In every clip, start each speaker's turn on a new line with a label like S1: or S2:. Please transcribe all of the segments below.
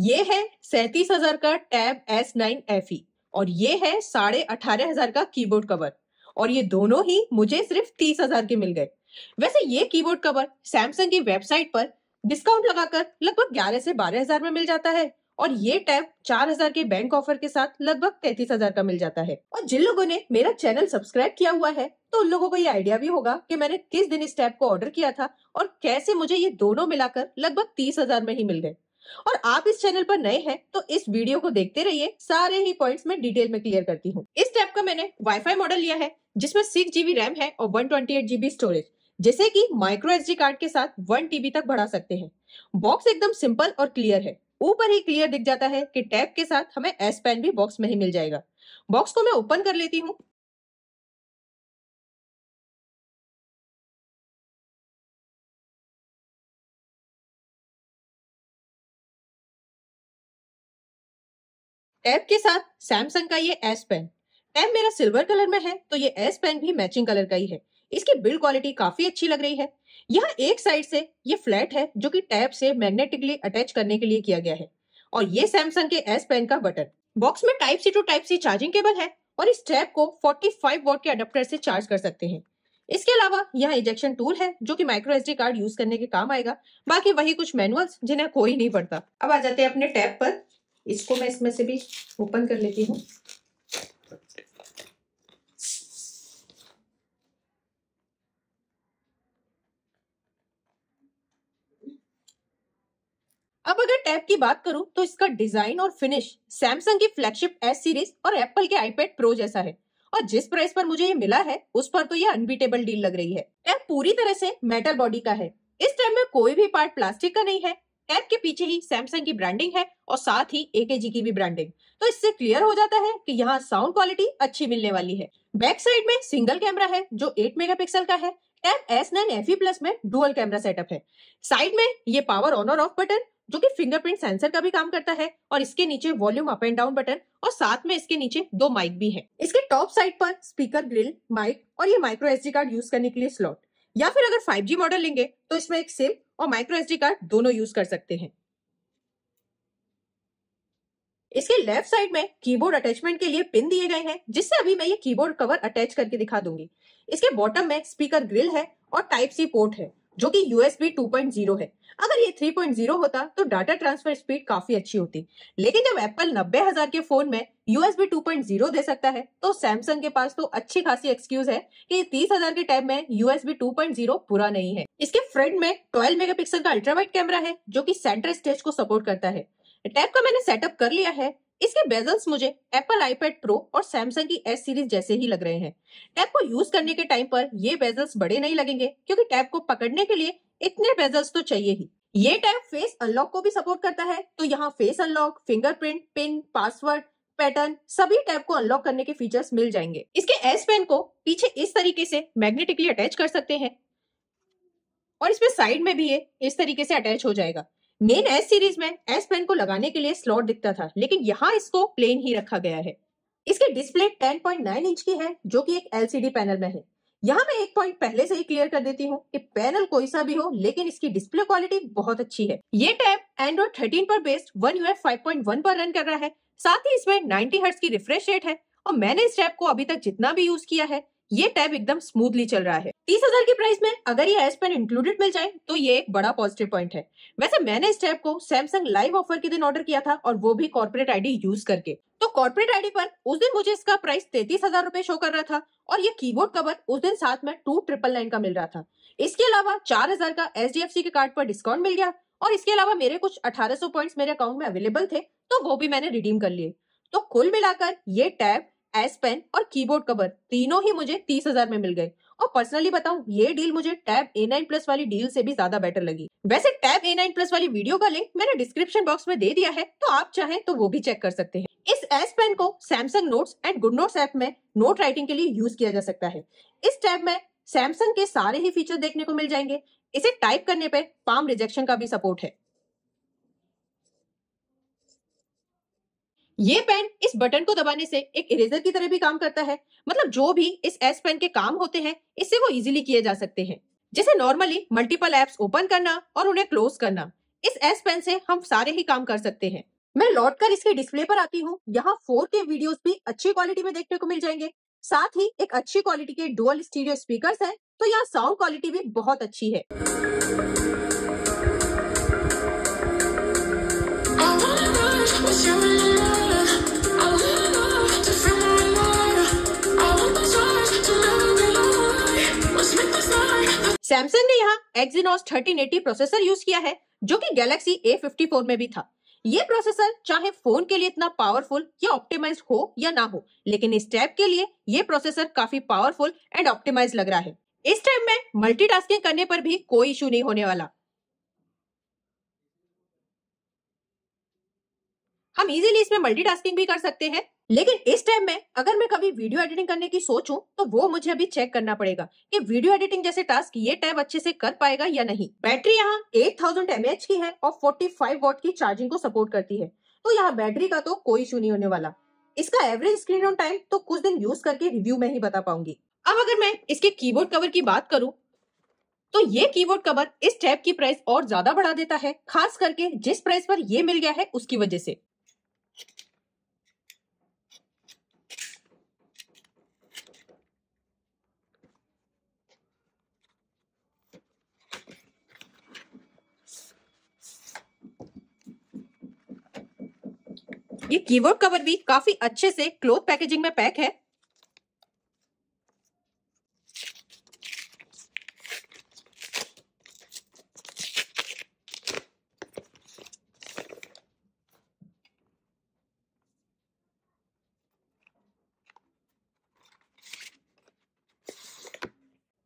S1: ये है सैतीस हजार का tab S nine F E और ये है साढ़े अठारह हजार का कीबोर्ड कवर और ये दोनों ही मुझे सिर्फ तीस हजार के मिल गए वैसे ये कीबोर्ड कवर सैमसंग की वेबसाइट पर डिस्काउंट लगाकर लगभग ग्यारह से बारह हजार में मिल जाता है और ये टैब चार हजार के बैंक ऑफर के साथ लगभग तैतीस हजार का मिल जाता है और जिन लोगों ने मेरा चैनल सब्सक्राइब किया हुआ है तो उन लोगों को ये आइडिया भी होगा कि मैंने किस दिन इस टैब को ऑर्डर किया था और कैसे मुझे ये दोनों मिलाकर लगभग तीस हजार में ही मिल गए और आप इस चैनल पर नए हैं तो इस वीडियो को देखते रहिए सारे ही पॉइंट्स मैं डिटेल में क्लियर करती हूँ इस टैब का मैंने वाईफाई मॉडल लिया है जिसमें सिक्स जीबी रैम है और one twenty eight GB storage जैसे कि माइक्रो डी कार्ड के साथ वन टीबी तक बढ़ा सकते हैं बॉक्स एकदम सिंपल और क्लियर है ऊपर ही क्लियर दिख जाता है कि टैब के साथ हमें एस पेन भी बॉक्स में ही मिल जाएगा बॉक्स को मैं ओपन कर लेती हूँ टैब के साथ सैमसंग का ये एस पेन टैब मेरा सिल्वर कलर में है तो ये एस पेन भी मैचिंग कलर का ही है इसकी बिल्ड क्वालिटी काफी अच्छी लग रही है यह एक साइड से ये फ्लैट है जो कि टैब से मैग्नेटिकली अटैच करने के लिए किया गया है और ये सैमसंग के एस पेन का बटन बॉक्स में type C to type C charging cable है और इस टैब को 45 फाइव के अडेप्टर से चार्ज कर सकते हैं इसके अलावा यह इंजेक्शन टूल है जो कि माइक्रो एस कार्ड यूज करने के काम आएगा बाकी वही कुछ मैनुअल्स जिन्हें कोई नहीं पड़ता अब आ जाते हैं अपने टैब पर इसको मैं इसमें से भी ओपन कर लेती हूँ अब अगर टैब की बात करूं तो इसका डिजाइन और फिनिश सैमसंग की फ्लैगशिप एस सीरीज और एप्पल के आईपैड प्रो जैसा है और जिस प्राइस पर मुझे ये मिला है उस पर तो ये अनबीटेबल डील लग रही है टैब पूरी तरह से मेटल बॉडी का है इस टैब में कोई भी पार्ट प्लास्टिक का नहीं है टैब के पीछे ही सैमसंग की ब्रांडिंग है और साथ ही एकेजी की भी ब्रांडिंग तो इससे क्लियर हो जाता है कि यहाँ साउंड क्वालिटी अच्छी मिलने वाली है बैक साइड में सिंगल कैमरा है जो 8 मेगापिक्सल का है tab S nine F plus में डुअल कैमरा सेटअप है साइड में ये पावर ऑन और ऑफ बटन जो कि फिंगरप्रिंट सेंसर का भी काम करता है और इसके नीचे volume up and down button और साथ में इसके नीचे दो माइक भी है इसके टॉप साइड पर स्पीकर ग्रिल माइक और ये माइक्रो एसडी कार्ड यूज करने के लिए स्लॉट या फिर अगर 5G मॉडल लेंगे तो इसमें एक सिम और माइक्रो एस कार्ड दोनों यूज कर सकते हैं इसके लेफ्ट साइड में कीबोर्ड अटैचमेंट के लिए पिन दिए गए हैं जिससे अभी मैं ये कीबोर्ड कवर अटैच करके दिखा दूंगी इसके बॉटम में स्पीकर ग्रिल है और टाइप सी पोर्ट है जो कि यूएसबी 2.0 है अगर ये 3.0 होता तो डाटा ट्रांसफर स्पीड काफी अच्छी होती लेकिन जब एप्पल नब्बे हजार के फोन में यूएसबी 2.0 दे सकता है तो सैमसंग के पास तो अच्छी खासी एक्सक्यूज है कि तीस हजार के टैब में यूएसबी 2.0 पूरा नहीं है इसके फ्रंट में 12 मेगापिक्सल का अल्ट्रावाइट कैमरा है जो कि सेंटर स्टेज को सपोर्ट करता है टैब का मैंने सेटअप कर लिया है इसके बेजल्स मुझे एप्पल आईपैड प्रो और सैमसंग की एस सीरीज जैसे ही लग रहे हैं टैब को यूज करने के टाइम पर ये बेजल्स बड़े नहीं लगेंगे क्योंकि टैब को पकड़ने के लिए इतने बेजल्स तो चाहिए ही ये टैब फेस अनलॉक को भी सपोर्ट करता है तो यहाँ face unlock fingerprint pin password pattern सभी टैब को अनलॉक करने के फीचर्स मिल जाएंगे इसके एस पेन को पीछे इस तरीके से मैग्नेटिकली अटैच कर सकते हैं और इसमें साइड में भी ये इस तरीके से अटैच हो जाएगा मेन एस सीरीज में एस पेन को लगाने के लिए स्लॉट दिखता था लेकिन यहाँ इसको प्लेन ही रखा गया है इसके डिस्प्ले 10.9 इंच की है जो कि एक एलसीडी पैनल में है यहाँ मैं एक पॉइंट पहले से ही क्लियर कर देती हूँ कि पैनल कोई सा भी हो लेकिन इसकी डिस्प्ले क्वालिटी बहुत अच्छी है ये टैब एंड्रॉइड 13 पर बेस्ड वन यू फाइव पर रन कर रहा है साथ ही इसमें 90 हर्ट्ज की रिफ्रेश रेट है और मैंने इस टैब को अभी तक जितना भी यूज किया है ये टैब एकदम स्मूथली चल रहा है तीस हजार की प्राइस में अगर ये एस पेन इंक्लूडेड मिल जाए तो ये एक बड़ा पॉजिटिव पॉइंट है वैसे मैंने इस टैब को सैमसंग लाइव ऑफर के दिन ऑर्डर किया था और वो भी कॉर्पोरेट आईडी यूज करके तो कॉर्पोरेट आईडी पर उस दिन मुझे इसका प्राइस तैतीस हजार रूपए शो कर रहा था और ये कीबोर्ड कवर उस दिन साथ में टू ट्रिपल नाइन का मिल रहा था इसके अलावा चार हजार का एच डी एफ सी के कार्ड पर डिस्काउंट मिल गया और इसके अलावा मेरे कुछ अठारह सौ पॉइंट मेरे अकाउंट में अवेलेबल थे तो वो भी मैंने रिडीम कर लिए तो कुल मिलाकर ये टैब एस पेन और कीबोर्ड कवर तीनों ही मुझे तीस हजार में मिल गए और पर्सनली बताऊं ये डील मुझे टैब ए नाइन प्लस वाली डील से भी ज्यादा बेटर लगी वैसे टैब ए नाइन प्लस वाली वीडियो का लिंक मैंने डिस्क्रिप्शन बॉक्स में दे दिया है तो आप चाहें तो वो भी चेक कर सकते हैं इस एस पेन को Samsung Notes and Good Notes app में नोट राइटिंग के लिए यूज किया जा सकता है इस टैब में सैमसंग के सारे ही फीचर देखने को मिल जाएंगे इसे टाइप करने पर पाम रिजेक्शन का भी सपोर्ट है ये पेन इस बटन को दबाने से एक इरेजर की तरह भी काम करता है मतलब जो भी इस एस पेन के काम होते हैं इससे वो इजीली किए जा सकते हैं जैसे नॉर्मली मल्टीपल एप्स ओपन करना और उन्हें क्लोज करना इस एस पेन से हम सारे ही काम कर सकते हैं मैं लौट कर इसके डिस्प्ले पर आती हूँ यहाँ फोर के वीडियो भी अच्छी क्वालिटी में देखने को मिल जाएंगे साथ ही एक अच्छी क्वालिटी के डुअल स्टीरियो स्पीकर है तो यहाँ साउंड क्वालिटी भी बहुत अच्छी है What's your सैमसंग ने यहाँ एक्सिनोस 1380 प्रोसेसर यूज किया है जो कि गैलेक्सी A54 में भी था ये प्रोसेसर चाहे फोन के लिए इतना पावरफुल या ऑप्टिमाइज हो या ना हो लेकिन इस टैब के लिए ये प्रोसेसर काफी पावरफुल एंड ऑप्टिमाइज लग रहा है इस टैब में मल्टीटास्किंग करने पर भी कोई इशू नहीं होने वाला हम इजीली इसमें मल्टीटास्किंग भी कर सकते हैं लेकिन इस टाइम में अगर मैं कभी वीडियो एडिटिंग करने की सोचूं तो वो मुझे अभी चेक करना पड़ेगा कि वीडियो एडिटिंग जैसे टास्क ये टैब अच्छे से कर पाएगा या नहीं बैटरी यहाँ 8000 थाउजेंड की है और 45 वॉट की चार्जिंग को सपोर्ट करती है तो यहाँ बैटरी का तो कोई इशू नहीं होने वाला इसका एवरेज स्क्रीन ऑन टाइम तो कुछ दिन यूज करके रिव्यू में ही बता पाऊंगी अब अगर मैं इसके कीबोर्ड कवर की बात करूं तो ये कीबोर्ड कवर इस टैब की प्राइस और ज्यादा बढ़ा देता है खास करके जिस प्राइस पर ये मिल गया है उसकी वजह से ये कीवर्ड कवर भी काफी अच्छे से क्लोथ पैकेजिंग में पैक है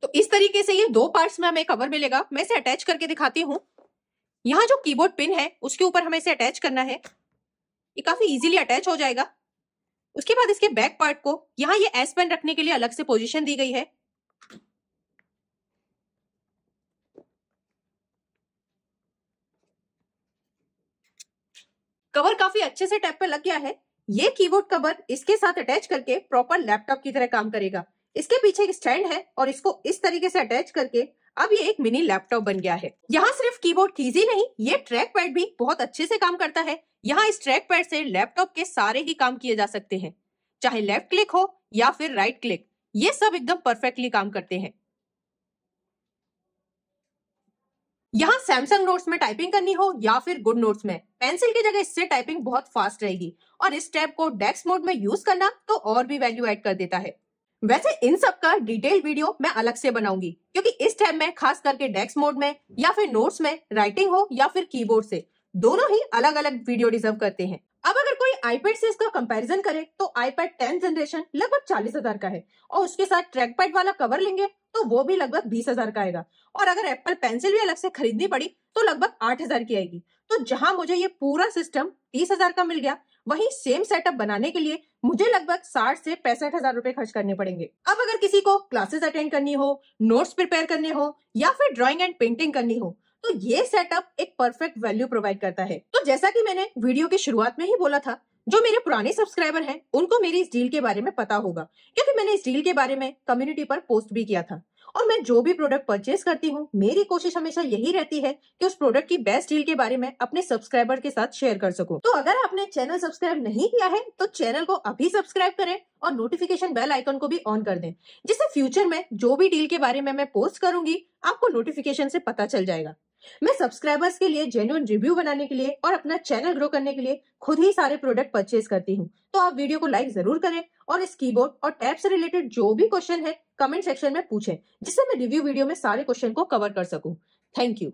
S1: तो इस तरीके से ये दो पार्ट्स में हमें कवर मिलेगा मैं इसे अटैच करके दिखाती हूं यहाँ जो कीबोर्ड पिन है उसके ऊपर हमें इसे अटैच करना है ये काफी इजीली अटैच हो जाएगा उसके बाद इसके बैक पार्ट को यहाँ ये एस पेन रखने के लिए अलग से पोजीशन दी गई है कवर काफी अच्छे से टैप पे लग गया है ये कीबोर्ड कवर इसके साथ अटैच करके प्रॉपर लैपटॉप की तरह काम करेगा इसके पीछे एक स्टैंड है और इसको इस तरीके से अटैच करके अब ये एक मिनी लैपटॉप बन गया है यहाँ सिर्फ कीबोर्ड कीज ही नहीं ये ट्रैक पैड भी बहुत अच्छे से काम करता है यहाँ इस ट्रैक पैड से लैपटॉप के सारे ही काम किए जा सकते हैं चाहे लेफ्ट क्लिक हो या फिर राइट क्लिक ये सब एकदम परफेक्टली काम करते हैं यहाँ सैमसंग नोट्स में टाइपिंग करनी हो या फिर गुड नोट्स में पेंसिल की जगह इससे टाइपिंग बहुत फास्ट रहेगी और इस टैब को डेस्क मोड में यूज करना तो और भी वैल्यू एड कर देता है वैसे इन सब का डिटेल वीडियो मैं अलग से बनाऊंगी क्योंकि इस टाइम में खास करके डेस्क मोड में या फिर नोट्स में राइटिंग हो या फिर कीबोर्ड से दोनों ही अलग अलग वीडियो डिजर्व करते हैं अब अगर कोई आईपैड से इसका कंपैरिजन करे तो आईपैड टेंथ जनरेशन लगभग चालीस हजार का है और उसके साथ ट्रैक पैड वाला कवर लेंगे तो वो भी लगभग बीस हजार का आएगा और अगर एप्पल पेंसिल भी अलग से खरीदनी पड़ी तो लगभग आठ हजार की आएगी तो जहां मुझे ये पूरा सिस्टम तीस हजार का मिल गया वही सेम सेटअप बनाने के लिए मुझे लगभग साठ से पैंसठ हजार रूपए खर्च करने पड़ेंगे अब अगर किसी को क्लासेस अटेंड करनी हो नोट्स प्रिपेयर करने हो या फिर ड्राइंग एंड पेंटिंग करनी हो तो ये सेटअप एक परफेक्ट वैल्यू प्रोवाइड करता है तो जैसा कि मैंने वीडियो की शुरुआत में ही बोला था जो मेरे पुराने सब्सक्राइबर हैं उनको मेरी इस डील के बारे में पता होगा क्योंकि मैंने इस डील के बारे में कम्युनिटी पर पोस्ट भी किया था और मैं जो भी प्रोडक्ट परचेज करती हूँ मेरी कोशिश हमेशा यही रहती है कि उस प्रोडक्ट की बेस्ट डील के बारे में अपने सब्सक्राइबर के साथ शेयर कर सकूँ तो अगर आपने चैनल सब्सक्राइब नहीं किया है तो चैनल को अभी सब्सक्राइब करें और नोटिफिकेशन बेल आइकन को भी ऑन कर दें जिससे फ्यूचर में जो भी डील के बारे में मैं पोस्ट करूंगी आपको नोटिफिकेशन से पता चल जाएगा मैं सब्सक्राइबर्स के लिए जेन्यून रिव्यू बनाने के लिए और अपना चैनल ग्रो करने के लिए खुद ही सारे प्रोडक्ट परचेज करती हूँ तो आप वीडियो को लाइक जरूर करें और इस कीबोर्ड और टैब से रिलेटेड जो भी क्वेश्चन है कमेंट सेक्शन में पूछें जिससे मैं रिव्यू वीडियो में सारे क्वेश्चन को कवर कर सकूँ थैंक यू